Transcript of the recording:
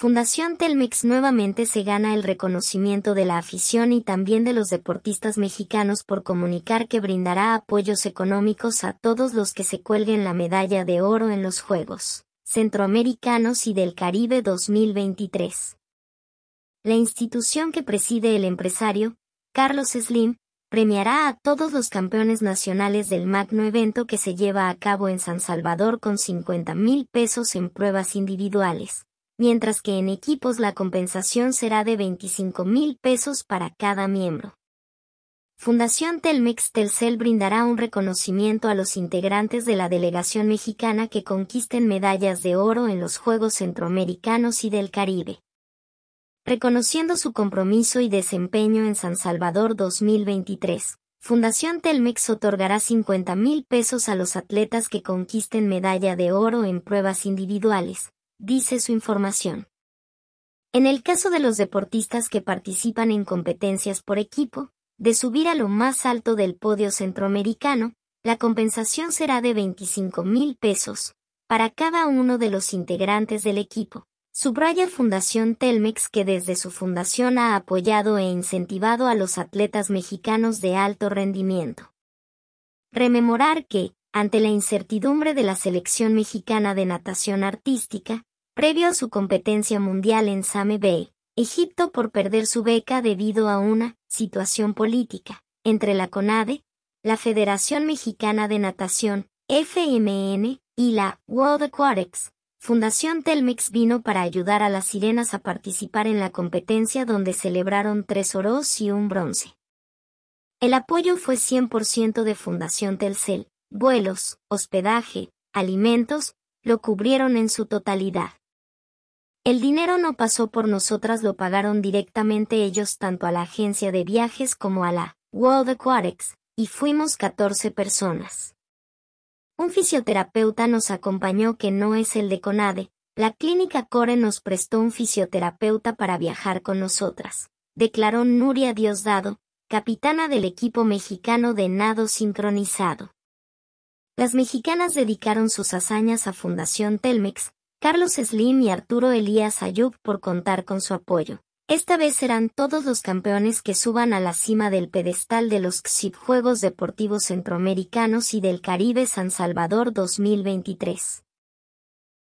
Fundación Telmex nuevamente se gana el reconocimiento de la afición y también de los deportistas mexicanos por comunicar que brindará apoyos económicos a todos los que se cuelguen la medalla de oro en los Juegos Centroamericanos y del Caribe 2023. La institución que preside el empresario, Carlos Slim, premiará a todos los campeones nacionales del magno evento que se lleva a cabo en San Salvador con 50 mil pesos en pruebas individuales mientras que en equipos la compensación será de 25 mil pesos para cada miembro. Fundación Telmex Telcel brindará un reconocimiento a los integrantes de la delegación mexicana que conquisten medallas de oro en los Juegos Centroamericanos y del Caribe. Reconociendo su compromiso y desempeño en San Salvador 2023, Fundación Telmex otorgará 50 mil pesos a los atletas que conquisten medalla de oro en pruebas individuales, dice su información. En el caso de los deportistas que participan en competencias por equipo, de subir a lo más alto del podio centroamericano, la compensación será de 25 mil pesos para cada uno de los integrantes del equipo. Subraya Fundación Telmex que desde su fundación ha apoyado e incentivado a los atletas mexicanos de alto rendimiento. Rememorar que, ante la incertidumbre de la selección mexicana de natación artística, previo a su competencia mundial en Same Bay, Egipto por perder su beca debido a una situación política entre la CONADE, la Federación Mexicana de Natación, FMN, y la World Aquatics. Fundación Telmex vino para ayudar a las sirenas a participar en la competencia donde celebraron tres oros y un bronce. El apoyo fue 100% de Fundación Telcel. Vuelos, hospedaje, alimentos, lo cubrieron en su totalidad. El dinero no pasó por nosotras, lo pagaron directamente ellos tanto a la agencia de viajes como a la World Aquatics, y fuimos 14 personas. Un fisioterapeuta nos acompañó que no es el de Conade, la clínica Core nos prestó un fisioterapeuta para viajar con nosotras, declaró Nuria Diosdado, capitana del equipo mexicano de nado sincronizado. Las mexicanas dedicaron sus hazañas a Fundación Telmex, Carlos Slim y Arturo Elías Ayub por contar con su apoyo. Esta vez serán todos los campeones que suban a la cima del pedestal de los XIP Juegos Deportivos Centroamericanos y del Caribe San Salvador 2023.